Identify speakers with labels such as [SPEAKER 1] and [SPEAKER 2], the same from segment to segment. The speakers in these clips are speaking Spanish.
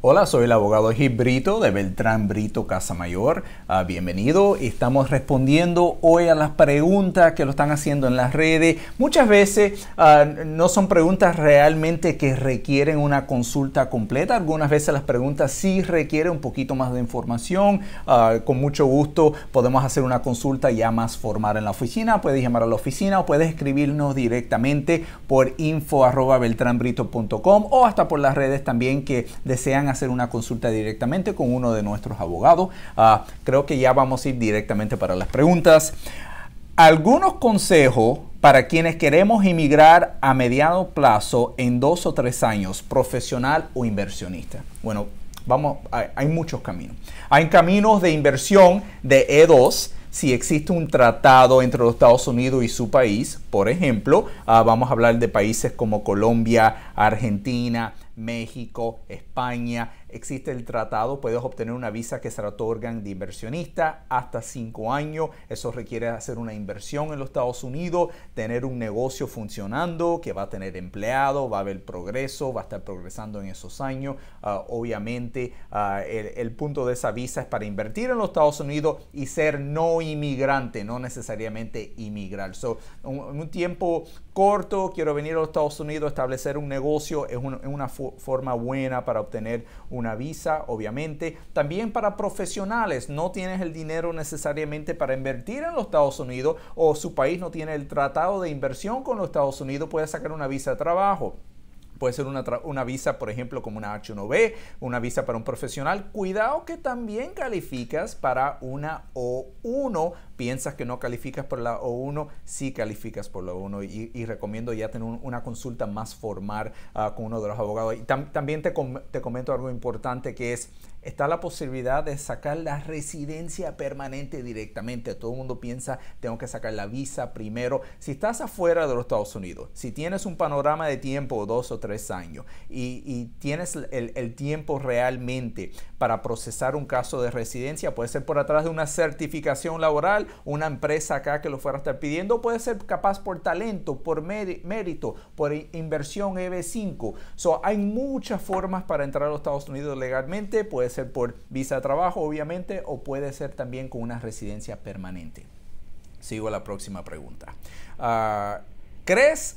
[SPEAKER 1] Hola, soy el abogado Gil Brito de Beltrán Brito Casa Mayor. Ah, bienvenido. Estamos respondiendo hoy a las preguntas que lo están haciendo en las redes. Muchas veces ah, no son preguntas realmente que requieren una consulta completa. Algunas veces las preguntas sí requieren un poquito más de información. Ah, con mucho gusto podemos hacer una consulta ya más formal en la oficina. Puedes llamar a la oficina o puedes escribirnos directamente por info.beltranbrito.com o hasta por las redes también que desean hacer una consulta directamente con uno de nuestros abogados. Ah, creo que ya vamos a ir directamente para las preguntas. Algunos consejos para quienes queremos emigrar a mediano plazo en dos o tres años, profesional o inversionista. Bueno, vamos, hay, muchos caminos. Hay caminos de inversión de E2, si existe un tratado entre los Estados Unidos y su país, por ejemplo, ah, vamos a hablar de países como Colombia, Argentina, México, España, existe el tratado, puedes obtener una visa que se le otorgan de inversionista hasta cinco años. Eso requiere hacer una inversión en los Estados Unidos, tener un negocio funcionando que va a tener empleado, va a haber progreso, va a estar progresando en esos años. Ah, obviamente, ah, el, punto de esa visa es para invertir en los Estados Unidos y ser no inmigrante, no necesariamente inmigrar. So, en un tiempo corto, quiero venir a los Estados Unidos, establecer un negocio, es, una forma buena para obtener un una visa, obviamente. También para profesionales, no tienes el dinero necesariamente para invertir en los Estados Unidos o su país no tiene el tratado de inversión con los Estados Unidos, puedes sacar una visa de trabajo. Puede ser una, una, visa, por ejemplo, como una H1B, una visa para un profesional. Cuidado que también calificas para una O1. Piensas que no calificas por la O1, sí calificas por la O1 y, recomiendo ya tener una consulta más formal ah, con uno de los abogados. Y también te, te comento algo importante que es está la posibilidad de sacar la residencia permanente directamente. Todo el mundo piensa, tengo que sacar la visa primero. Si estás afuera de los Estados Unidos, si tienes un panorama de tiempo, dos o tres años, y, tienes el, tiempo realmente para procesar un caso de residencia, puede ser por atrás de una certificación laboral, una empresa acá que lo fuera a estar pidiendo, puede ser capaz por talento, por mérito, por inversión EB5. So, hay muchas formas para entrar a los Estados Unidos legalmente, por visa de trabajo, obviamente, o puede ser también con una residencia permanente. Sigo la próxima pregunta. Ah, ¿Crees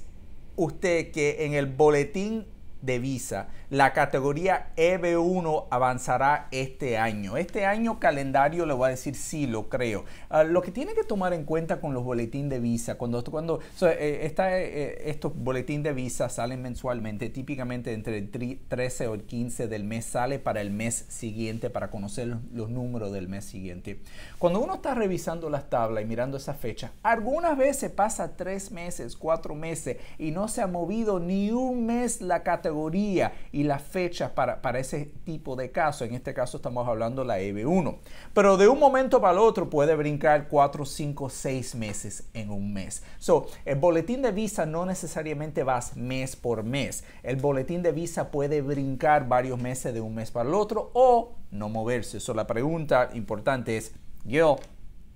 [SPEAKER 1] usted que en el boletín de visa. La categoría EB1 avanzará este año. Este año calendario le voy a decir sí, lo creo. Ah, lo que tiene que tomar en cuenta con los boletín de visa, cuando, cuando eh, eh, eh, estos boletín de visa salen mensualmente, típicamente entre el 13 o el 15 del mes sale para el mes siguiente, para conocer los, números del mes siguiente. Cuando uno está revisando las tablas y mirando esa fechas, algunas veces pasa tres meses, cuatro meses y no se ha movido ni un mes la categoría y las fechas para, para ese tipo de caso En este caso estamos hablando la EB1. Pero de un momento para el otro puede brincar 4, 5, 6 meses en un mes. So, el boletín de visa no necesariamente vas mes por mes. El boletín de visa puede brincar varios meses de un mes para el otro o no moverse. eso la pregunta importante es, yo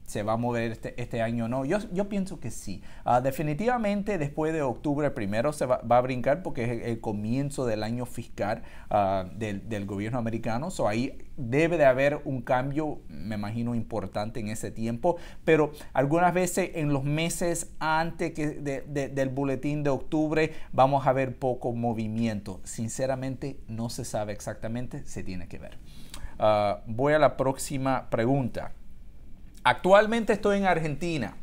[SPEAKER 1] se va a mover este, este, año o no. Yo, yo pienso que sí. Ah, definitivamente después de octubre primero se va, a brincar porque es el, comienzo del año fiscal ah, del, gobierno americano. ahí debe de haber un cambio, me imagino, importante en ese tiempo. Pero algunas veces en los meses antes que del boletín de octubre vamos a ver poco movimiento. Sinceramente no se sabe exactamente, se tiene que ver. Ah, voy a la próxima pregunta. Actualmente estoy en Argentina.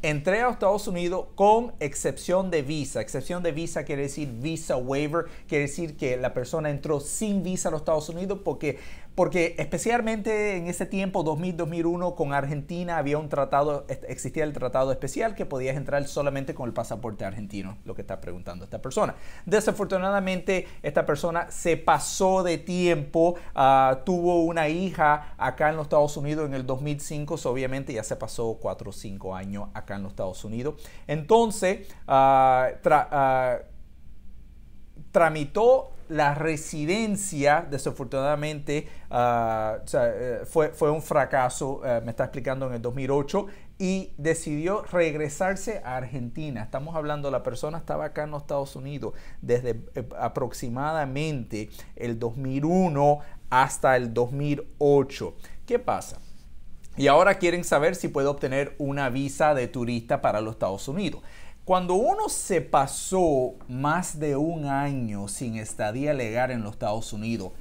[SPEAKER 1] Entré a Estados Unidos con excepción de visa. Excepción de visa quiere decir visa waiver, quiere decir que la persona entró sin visa a los Estados Unidos porque porque especialmente en ese tiempo, 2000-2001, con Argentina había un tratado, existía el tratado especial que podías entrar solamente con el pasaporte argentino, lo que está preguntando esta persona. Desafortunadamente, esta persona se pasó de tiempo, ah, tuvo una hija acá en los Estados Unidos en el 2005, obviamente ya se pasó 4 o 5 años acá en los Estados Unidos. Entonces, ah, ah, tramitó la residencia, desafortunadamente, ah, eh, fue, un fracaso, eh, me está explicando en el 2008, y decidió regresarse a Argentina. Estamos hablando, la persona estaba acá en los Estados Unidos desde eh, aproximadamente el 2001 hasta el 2008. ¿Qué pasa? Y ahora quieren saber si puede obtener una visa de turista para los Estados Unidos. Cuando uno se pasó más de un año sin estadía legal en los Estados Unidos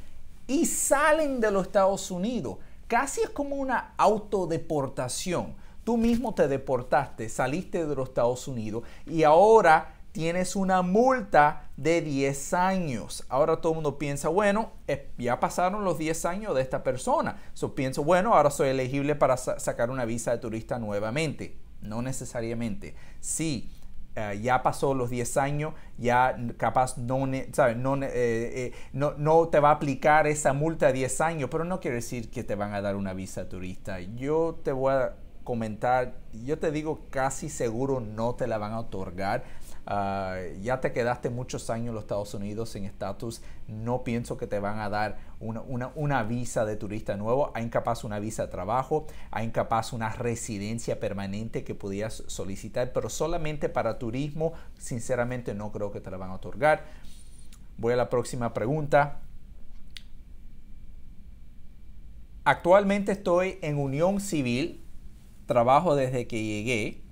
[SPEAKER 1] y salen de los Estados Unidos, casi es como una autodeportación. Tú mismo te deportaste, saliste de los Estados Unidos y ahora tienes una multa de 10 años. Ahora todo el mundo piensa, bueno, eh, ya pasaron los 10 años de esta persona. Yo pienso, bueno, ahora soy elegible para sacar una visa de turista nuevamente. No necesariamente. Sí, eh, ya pasó los 10 años, ya capaz no, ¿sabes? Eh, eh, no, no, te va a aplicar esa multa de 10 años, pero no quiere decir que te van a dar una visa turista. Yo te voy a comentar, yo te digo casi seguro no te la van a otorgar Ah, ya te quedaste muchos años en los Estados Unidos en estatus, no pienso que te van a dar una, visa de turista nuevo, hay incapaz una visa de trabajo, hay incapaz una residencia permanente que pudieras solicitar, pero solamente para turismo, sinceramente no creo que te la van a otorgar. Voy a la próxima pregunta. Actualmente estoy en unión civil, trabajo desde que llegué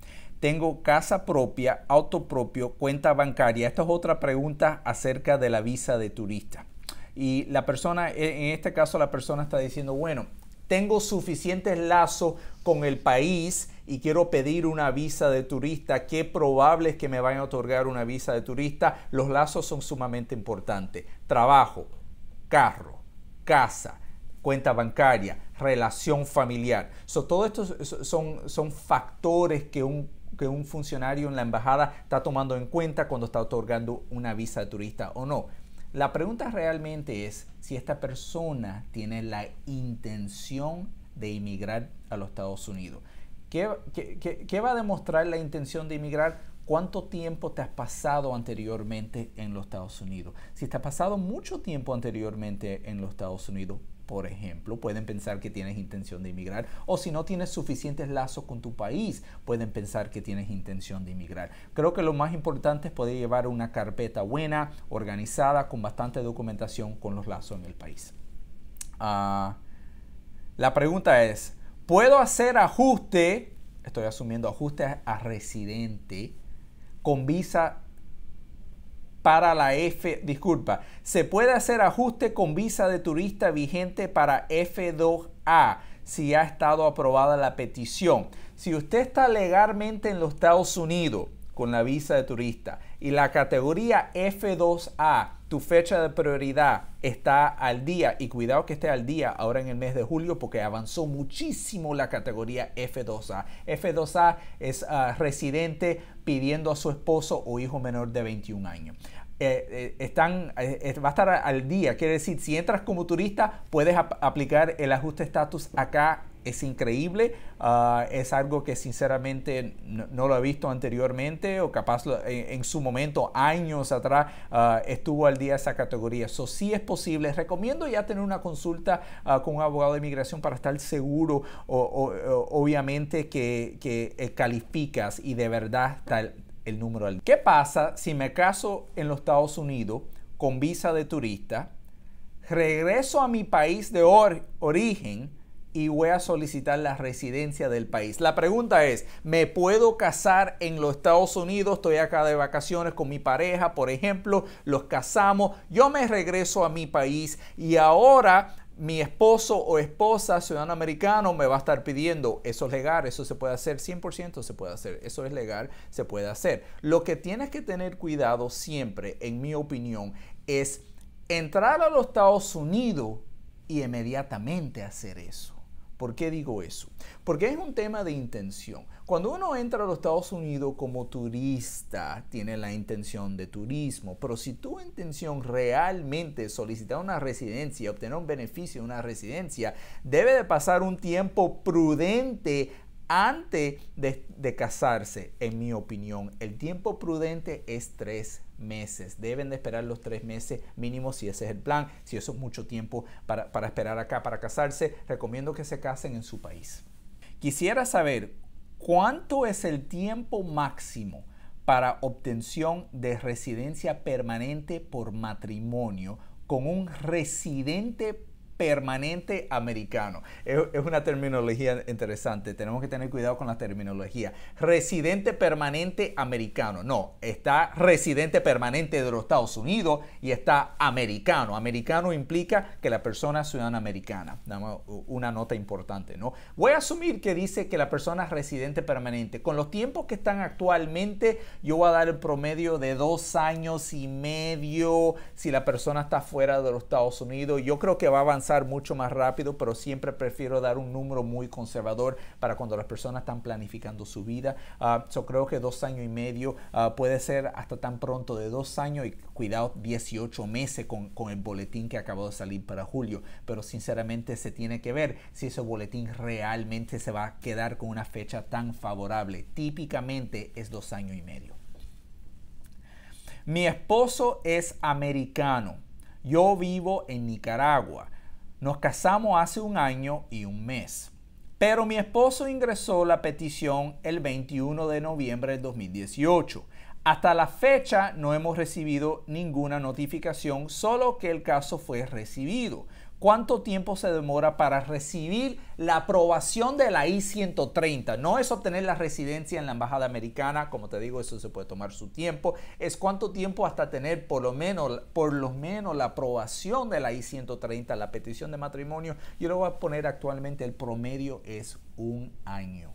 [SPEAKER 1] tengo casa propia, auto propio, cuenta bancaria. Esta es otra pregunta acerca de la visa de turista. Y la persona, e, en este caso la persona está diciendo, bueno, tengo suficientes lazos con el país y quiero pedir una visa de turista, qué probable es que me vayan a otorgar una visa de turista. Los lazos son sumamente importantes. Trabajo, carro, casa, cuenta bancaria, relación familiar. todo esto son factores que un que un funcionario en la embajada está tomando en cuenta cuando está otorgando una visa de turista o no. La pregunta realmente es si esta persona tiene la intención de emigrar a los Estados Unidos. ¿Qué, va a demostrar la intención de emigrar? cuánto tiempo te has pasado anteriormente en los Estados Unidos. Si te has pasado mucho tiempo anteriormente en los Estados Unidos, por ejemplo, pueden pensar que tienes intención de emigrar O si no tienes suficientes lazos con tu país, pueden pensar que tienes intención de emigrar Creo que lo más importante es poder llevar una carpeta buena, organizada, con bastante documentación con los lazos en el país. Ah, la pregunta es, ¿puedo hacer ajuste? Estoy asumiendo ajuste a residente con visa para la F, disculpa, se puede hacer ajuste con visa de turista vigente para F2A si ha estado aprobada la petición. Si usted está legalmente en los Estados Unidos con la visa de turista y la categoría F2A, tu fecha de prioridad está al día y cuidado que esté al día ahora en el mes de julio porque avanzó muchísimo la categoría F2A. F2A es ah, residente pidiendo a su esposo o hijo menor de 21 años. Eh, eh, están, eh, va a estar al día. Quiere decir, si entras como turista, puedes aplicar el ajuste estatus acá. Es increíble, ah, es algo que sinceramente no, lo he visto anteriormente o capaz en, su momento, años atrás, ah, estuvo al día esa categoría. Eso sí es posible. Recomiendo ya tener una consulta ah, con un abogado de inmigración para estar seguro, o, obviamente, que, calificas y de verdad el número ¿Qué pasa si me caso en los Estados Unidos con visa de turista? Regreso a mi país de origen y voy a solicitar la residencia del país. La pregunta es, ¿me puedo casar en los Estados Unidos? Estoy acá de vacaciones con mi pareja, por ejemplo, los casamos, yo me regreso a mi país y ahora mi esposo o esposa, ciudadano americano, me va a estar pidiendo, eso es legal, eso se puede hacer, 100% se puede hacer, eso es legal, se puede hacer. Lo que tienes que tener cuidado siempre, en mi opinión, es entrar a los Estados Unidos y inmediatamente hacer eso. ¿Por qué digo eso? Porque es un tema de intención. Cuando uno entra a los Estados Unidos como turista, tiene la intención de turismo, pero si tu intención realmente es solicitar una residencia, obtener un beneficio de una residencia, debe de pasar un tiempo prudente antes de, casarse, en mi opinión, el tiempo prudente es tres meses. Deben de esperar los tres meses mínimo si ese es el plan. Si eso es mucho tiempo para, para esperar acá para casarse, recomiendo que se casen en su país. Quisiera saber ¿Cuánto es el tiempo máximo para obtención de residencia permanente por matrimonio con un residente permanente americano. Es, una terminología interesante. Tenemos que tener cuidado con la terminología. Residente permanente americano. No, está residente permanente de los Estados Unidos y está americano. Americano implica que la persona es ciudadana americana. Una nota importante, ¿no? Voy a asumir que dice que la persona es residente permanente. Con los tiempos que están actualmente, yo voy a dar el promedio de dos años y medio si la persona está fuera de los Estados Unidos. Yo creo que va a avanzar mucho más rápido, pero siempre prefiero dar un número muy conservador para cuando las personas están planificando su vida. Yo ah, creo que dos años y medio ah, puede ser hasta tan pronto de dos años y cuidado 18 meses con, con el boletín que acabó de salir para julio. Pero sinceramente se tiene que ver si ese boletín realmente se va a quedar con una fecha tan favorable. Típicamente es dos años y medio. Mi esposo es americano. Yo vivo en Nicaragua. Nos casamos hace un año y un mes, pero mi esposo ingresó la petición el 21 de noviembre de 2018. Hasta la fecha no hemos recibido ninguna notificación, solo que el caso fue recibido. ¿Cuánto tiempo se demora para recibir la aprobación de la I-130? No es obtener la residencia en la Embajada Americana, como te digo, eso se puede tomar su tiempo. Es cuánto tiempo hasta tener por lo menos, por lo menos la aprobación de la I-130, la petición de matrimonio. Yo lo voy a poner actualmente, el promedio es un año.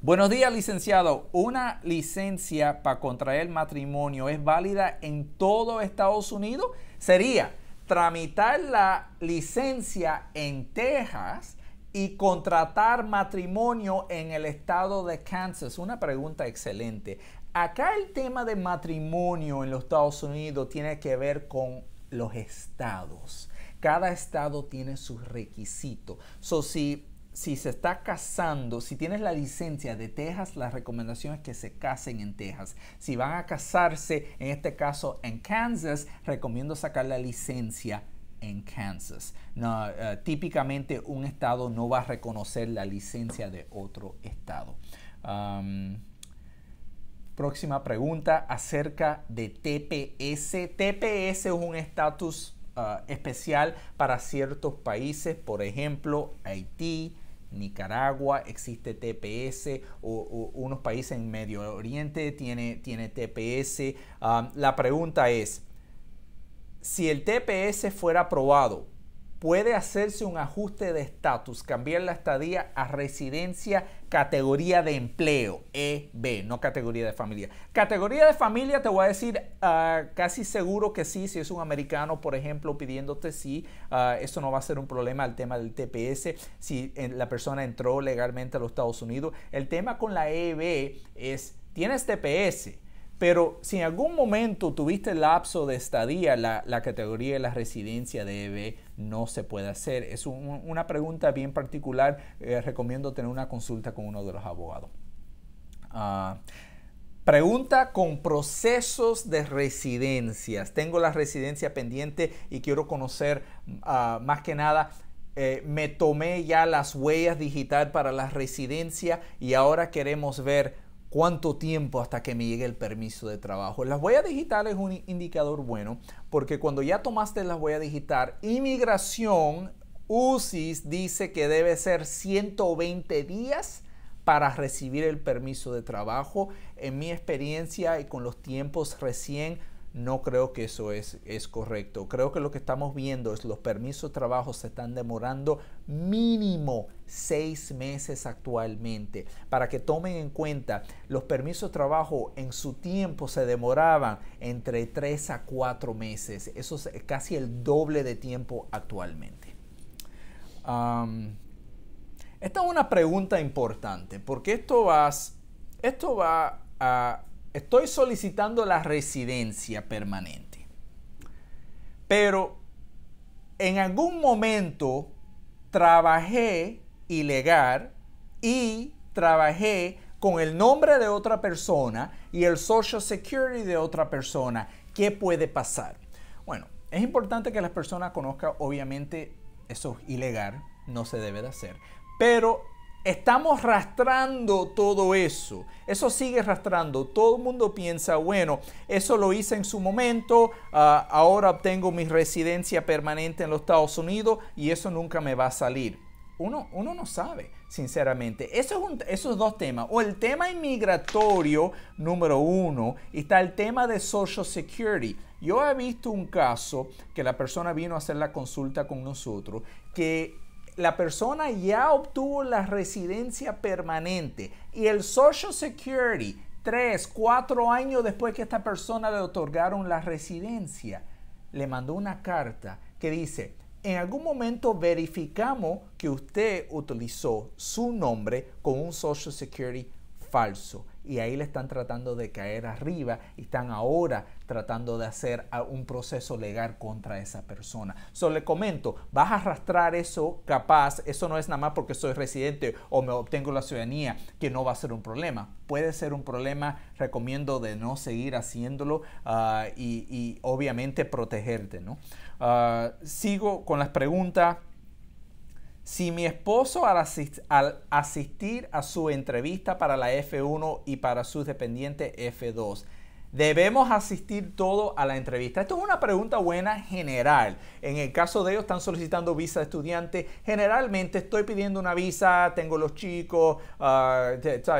[SPEAKER 1] Buenos días, licenciado. ¿Una licencia para contraer matrimonio es válida en todo Estados Unidos? Sería tramitar la licencia en Texas y contratar matrimonio en el estado de Kansas? Una pregunta excelente. Acá el tema de matrimonio en los Estados Unidos tiene que ver con los estados. Cada estado tiene sus requisitos. So, si se está casando, si tienes la licencia de Texas, la recomendación es que se casen en Texas. Si van a casarse, en este caso en Kansas, recomiendo sacar la licencia en Kansas. No, eh, típicamente un estado no va a reconocer la licencia de otro estado. Um, próxima pregunta acerca de TPS. TPS es un estatus uh, especial para ciertos países, por ejemplo, Haití, Nicaragua, existe TPS, o, unos países en Medio Oriente tiene, tiene TPS. la pregunta es, si el TPS fuera aprobado, ¿puede hacerse un ajuste de estatus, cambiar la estadía a residencia categoría de empleo, EB, no categoría de familia. Categoría de familia, te voy a decir ah, casi seguro que sí, si es un americano, por ejemplo, pidiéndote sí, ah, eso no va a ser un problema, el tema del TPS, si la persona entró legalmente a los Estados Unidos. El tema con la EB es, tienes TPS, pero si en algún momento tuviste el lapso de estadía, la, categoría de la residencia de e no se puede hacer. Es una pregunta bien particular. Eh, recomiendo tener una consulta con uno de los abogados. Ah, pregunta con procesos de residencias. Tengo la residencia pendiente y quiero conocer ah, más que nada. Eh, me tomé ya las huellas digital para la residencia y ahora queremos ver cuánto tiempo hasta que me llegue el permiso de trabajo. Las a digitales es un indicador bueno porque cuando ya tomaste voy a digitar, inmigración, UCIS dice que debe ser 120 días para recibir el permiso de trabajo. En mi experiencia y con los tiempos recién no creo que eso es, es correcto. Creo que lo que estamos viendo es los permisos de trabajo se están demorando mínimo seis meses actualmente. Para que tomen en cuenta, los permisos de trabajo en su tiempo se demoraban entre tres a cuatro meses. Eso es casi el doble de tiempo actualmente. esta es una pregunta importante porque esto, vas, esto va a estoy solicitando la residencia permanente. Pero en algún momento trabajé ilegal y trabajé con el nombre de otra persona y el Social Security de otra persona. ¿Qué puede pasar? Bueno, es importante que las personas conozcan, obviamente, eso es ilegal, no se debe de hacer. Pero Estamos rastrando todo eso. Eso sigue rastrando. Todo el mundo piensa, bueno, eso lo hice en su momento, ah, ahora obtengo mi residencia permanente en los Estados Unidos y eso nunca me va a salir. Uno, uno no sabe, sinceramente. Eso es esos dos temas. O el tema inmigratorio, número uno, está el tema de Social Security. Yo he visto un caso que la persona vino a hacer la consulta con nosotros que la persona ya obtuvo la residencia permanente y el Social Security tres, cuatro años después que esta persona le otorgaron la residencia, le mandó una carta que dice, en algún momento verificamos que usted utilizó su nombre con un Social Security falso y ahí le están tratando de caer arriba y están ahora tratando de hacer ah, un proceso legal contra esa persona. Solo le comento, vas a arrastrar eso capaz, eso no es nada más porque soy residente o me obtengo la ciudadanía, que no va a ser un problema. Puede ser un problema, recomiendo de no seguir haciéndolo ah, y, obviamente protegerte, ¿no? Ah, sigo con las preguntas. Si mi esposo al, asistir a su entrevista para la F1 y para su dependiente F2 ¿Debemos asistir todo a la entrevista? Esto es una pregunta buena general. En el caso de ellos están solicitando visa de estudiante. Generalmente estoy pidiendo una visa, tengo los chicos, ah,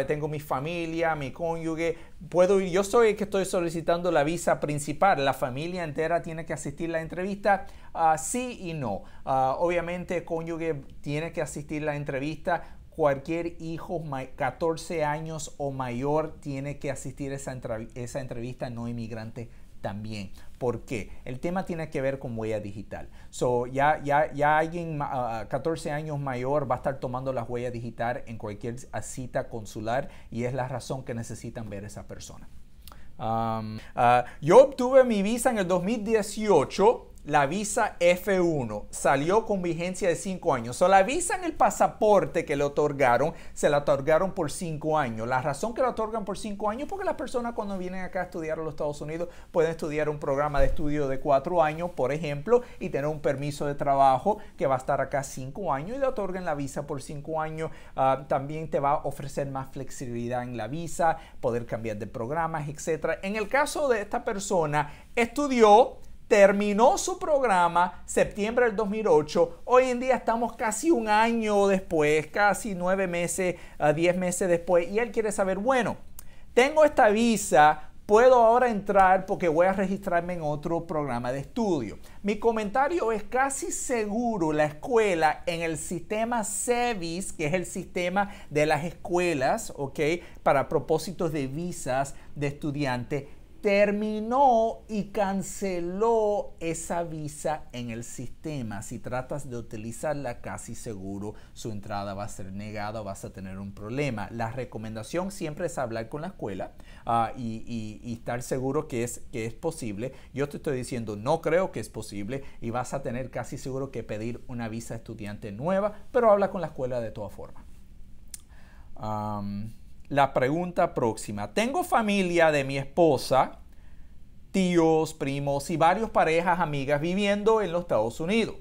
[SPEAKER 1] tengo mi familia, mi cónyuge. Puedo ir, yo soy el que estoy solicitando la visa principal. La familia entera tiene que asistir a la entrevista. Ah, sí y no. Ah, obviamente cónyuge tiene que asistir la entrevista cualquier hijo 14 años o mayor tiene que asistir a esa, esa entrevista no inmigrante también. ¿Por qué? El tema tiene que ver con huella digital. So, ya, ya, ya alguien 14 años mayor va a estar tomando la huella digital en cualquier cita consular y es la razón que necesitan ver a esa persona. Um, ah, yo obtuve mi visa en el 2018 la visa F1 salió con vigencia de 5 años. O la visa en el pasaporte que le otorgaron, se la otorgaron por 5 años. La razón que la otorgan por 5 años es porque las personas cuando vienen acá a estudiar a los Estados Unidos pueden estudiar un programa de estudio de 4 años, por ejemplo, y tener un permiso de trabajo que va a estar acá 5 años y le otorgan la visa por 5 años. Ah, también te va a ofrecer más flexibilidad en la visa, poder cambiar de programas, etc. En el caso de esta persona, estudió terminó su programa septiembre del 2008. Hoy en día estamos casi un año después, casi nueve meses, ah, diez meses después, y él quiere saber, bueno, tengo esta visa, puedo ahora entrar porque voy a registrarme en otro programa de estudio. Mi comentario es casi seguro la escuela en el sistema SEVIS, que es el sistema de las escuelas, ¿ok? Para propósitos de visas de estudiante terminó y canceló esa visa en el sistema. Si tratas de utilizarla, casi seguro su entrada va a ser negada vas a tener un problema. La recomendación siempre es hablar con la escuela ah, y, estar seguro que es, que es posible. Yo te estoy diciendo, no creo que es posible y vas a tener casi seguro que pedir una visa estudiante nueva, pero habla con la escuela de todas formas la pregunta próxima. Tengo familia de mi esposa, tíos, primos y varios parejas, amigas viviendo en los Estados Unidos.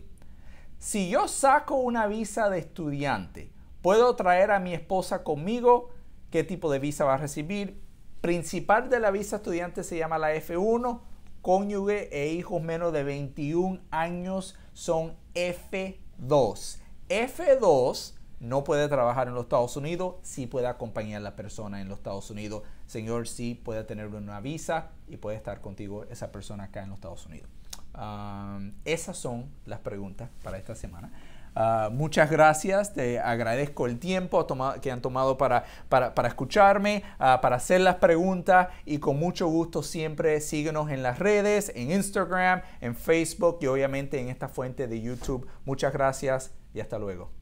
[SPEAKER 1] Si yo saco una visa de estudiante, ¿puedo traer a mi esposa conmigo? ¿Qué tipo de visa va a recibir? Principal de la visa estudiante se llama la F1. Cónyuge e hijos menos de 21 años son F2. F2 no puede trabajar en los Estados Unidos, sí puede acompañar a la persona en los Estados Unidos. Señor, sí puede tener una visa y puede estar contigo esa persona acá en los Estados Unidos. esas son las preguntas para esta semana. Ah, muchas gracias, te agradezco el tiempo que han tomado para, para, escucharme, ah, para hacer las preguntas y con mucho gusto siempre síguenos en las redes, en Instagram, en Facebook y obviamente en esta fuente de YouTube. Muchas gracias y hasta luego.